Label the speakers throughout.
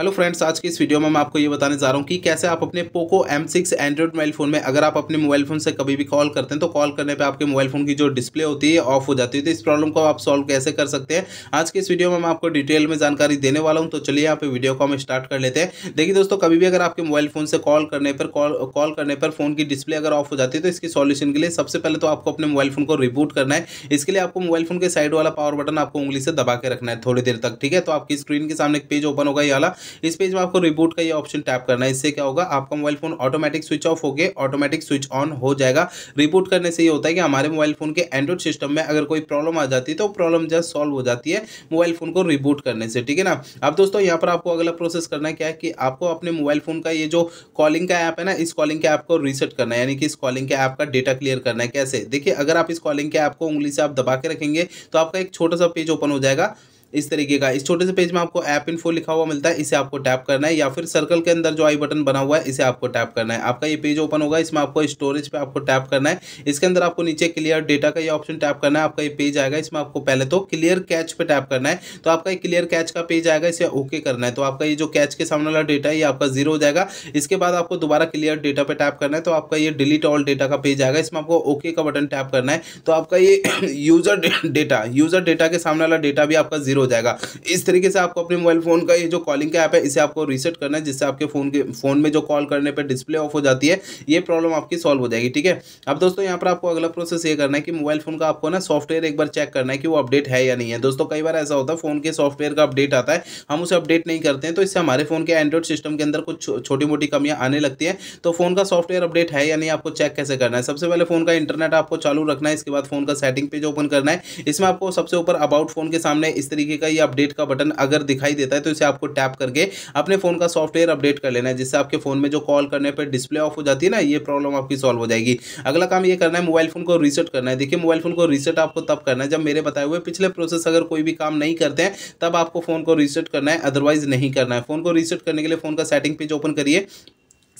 Speaker 1: hello friends आज के इस वीडियो में मैं आपको ये बताने जा रहा हूँ कि कैसे आप अपने Poco M6 Android mobile phone में अगर आप अपने मोबाइल फ़ोन से कभी भी कॉल करते हैं तो कॉल करने पे आपके मोबाइल फ़ोन की जो डिस्प्ले होती है ऑफ हो जाती है तो इस प्रॉब्लम को आप सॉल्व कैसे कर सकते हैं आज के इस वीडियो में मैं आपको डिटेल में जानकारी देने वाला हूँ तो चलिए यहाँ पे वीडियो को हम स्टार्ट कर लेते हैं देखिए दोस्तों कभी भी अगर आपके मोबाइल फ़ोन से कॉल करने पर कॉल करने पर फ़ोन की डिस्प्ले अगर ऑफ हो जाती है तो इसकी सॉल्यूशन के लिए सबसे पहले तो आपको अपने मोबाइल फ़ोन को रिबूट करना है इसके लिए आपको मोबाइल फ़ोन के साइड वाला पावर बटन आपको उंगली से दबा के रखना है थोड़ी देर तक ठीक है तो आपकी स्क्रीन के सामने एक पेज ओपन होगा ये वाला इस पेज में आपको रिबूट का ये ऑप्शन टैप करना है इससे क्या होगा आपका mobile phone automatic switch off हो गया ऑटोमेटिक स्विच ऑन हो जाएगा रिबूट करने से ये होता है कि हमारे मोबाइल फोन के एंड्रॉइड सिस्टम में अगर कोई प्रॉब्लम आ जाती है तो प्रॉब्लम जस्ट सॉल्व हो जाती है मोबाइल फोन को रिबूट करने से ठीक है ना अब दोस्तों यहाँ पर आपको अगला प्रोसेस करना है क्या है कि आपको अपने मोबाइल फोन का ये जो कॉलिंग का ऐप है ना इस कॉलिंग के ऐप को रीसेट करना है यानी कि इस कॉलिंग के ऐप का डेटा क्लियर करना है कैसे देखिए अगर आप इस कॉलिंग के ऐप को उंगली से आप दबा के रखेंगे तो आपका एक छोटा सा पेज ओपन हो जाएगा इस तरीके का इस छोटे से पेज में आपको ऐप इन्फो लिखा हुआ मिलता है इसे आपको टैप करना है या फिर सर्कल के अंदर जो आई बटन बना हुआ है इसे आपको टैप करना है आपका ये पेज ओपन होगा इसमें आपको स्टोरेज पे आपको टैप करना है इसके अंदर आपको नीचे क्लियर डेटा का ये ऑप्शन टैप करना है आपका ये पेज आएगा इसमें आपको पहले तो क्लियर कैच पे टैप करना है तो आपका ये क्लियर कैच का पेज आएगा इसे ओके करना है तो आपका ये जो कैच के सामने वाला डेटा है ये आपका जीरो हो जाएगा इसके बाद आपको दोबारा क्लियर डेटा पे टैप करना है तो आपका ये डिलीट ऑल डेटा का पेज आएगा इसमें आपको ओके का बटन टैप करना है तो आपका ये यूजर डेटा यूजर डेटा के सामने वाला डेटा भी आपका जीरो हो जाएगा इस तरीके से आपको अपने मोबाइल फ़ोन का ये जो कॉलिंग का ऐप है इसे आपको रीसेट करना है जिससे आपके फ़ोन के फ़ोन में जो कॉल करने पर डिस्प्ले ऑफ हो जाती है ये प्रॉब्लम आपकी सॉल्व हो जाएगी ठीक है अब दोस्तों यहाँ पर आपको अगला प्रोसेस ये करना है कि मोबाइल फ़ोन का आपको ना सॉफ्टवेयर एक बार चेक करना है कि वो अपडेट है या नहीं है दोस्तों कई बार ऐसा होता है फ़ोन के सॉफ्टवेयर का अपडेट आता है हम उसे अपडेट नहीं करते हैं तो इससे हमारे फ़ोन के एंड्रॉइड सिस्टम के अंदर कुछ छोटी मोटी कमियां आने लगती हैं तो फ़ोन का सॉफ्टवेयर अपडेट है या नहीं आपको चेक कैसे करना है सबसे पहले फ़ोन का इंटरनेट आपको चालू रखना है इसके बाद फ़ोन का सेटिंग पेज ओपन करना है इसमें आपको सबसे ऊपर अबाउट फ़ोन के सामने इस तरीके तरीके का ये अपडेट का बटन अगर दिखाई देता है तो इसे आपको टैप करके अपने फ़ोन का सॉफ्टवेयर अपडेट कर लेना है जिससे आपके फ़ोन में जो कॉल करने पर डिस्प्ले ऑफ हो जाती है ना ये प्रॉब्लम आपकी सॉल्व हो जाएगी अगला काम ये करना है मोबाइल फ़ोन को रीसेट करना है देखिए मोबाइल फ़ोन को रीसेट आपको तब करना है जब मेरे बताए हुए पिछले प्रोसेस अगर कोई भी काम नहीं करते हैं तब आपको फ़ोन को रीसेट करना है अदरवाइज़ नहीं करना है फ़ोन को रीसेट करने के लिए फ़ोन का सेटिंग पेज ओपन करिए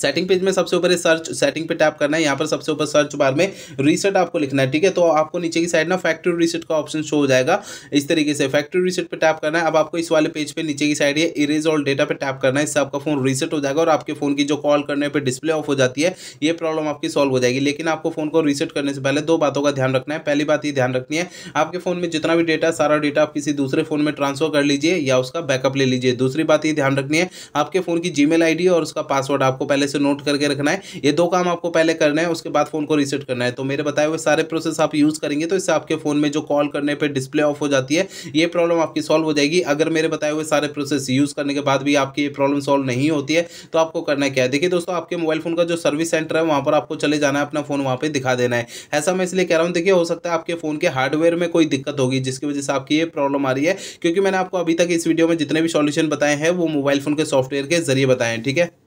Speaker 1: सेटिंग पेज में सबसे ऊपर सर्च सेटिंग पे टैप करना है यहाँ पर सबसे ऊपर सर्च बार में रीसेट आपको लिखना है ठीक है तो आपको नीचे की साइड ना फैक्ट्री रीसेट का ऑप्शन शो हो जाएगा इस तरीके से फैक्ट्री रीसेट पे टैप करना है अब आपको इस वाले पेज पे नीचे की साइड ये इरेज ऑल डेटा पे टैप करना है इससे आपका फोन रीसेट हो जाएगा और आपके फोन की जो कॉल करने पर डिस्प्ले ऑफ हो जाती है ये प्रॉब्लम आपकी सॉल्व हो जाएगी लेकिन आपको फोन को रीसेट करने से पहले दो बातों का ध्यान रखना है पहली बात ये ध्यान रखनी है आपके फोन में जितना भी डेटा सारा डेटा आप किसी दूसरे फोन में ट्रांसफर कर लीजिए या उसका बैकअप ले लीजिए दूसरी बात ये ध्यान रखनी है आपके फोन की जीमेल मेल और उसका पासवर्ड आपको पहले पहले से नोट करके रखना है ये दो काम आपको पहले करना है उसके बाद फ़ोन को रीसेट करना है तो मेरे बताए हुए सारे प्रोसेस आप यूज़ करेंगे तो इससे आपके फ़ोन में जो कॉल करने पर डिस्प्ले ऑफ हो जाती है ये प्रॉब्लम आपकी सॉल्व हो जाएगी अगर मेरे बताए हुए सारे प्रोसेस यूज़ करने के बाद भी आपकी ये प्रॉब्लम सॉल्व नहीं होती है तो आपको करना क्या है देखिए दोस्तों आपके मोबाइल फ़ोन का जो सर्विस सेंटर है वहां पर आपको चले जाना है अपना फ़ोन वहां पर दिखा देना है ऐसा मैं इसलिए कह रहा हूं देखिए हो सकता है आपके फ़ोन के हार्डवेयर में कोई दिक्कत होगी जिसकी वजह से आपकी ये प्रॉब्लम आ रही है क्योंकि मैंने आपको अभी तक इस वीडियो में जितने भी सॉल्यूशन बताए हैं वो मोबाइल फ़ोन के सॉफ्टवेयर के जरिए बताए हैं ठीक है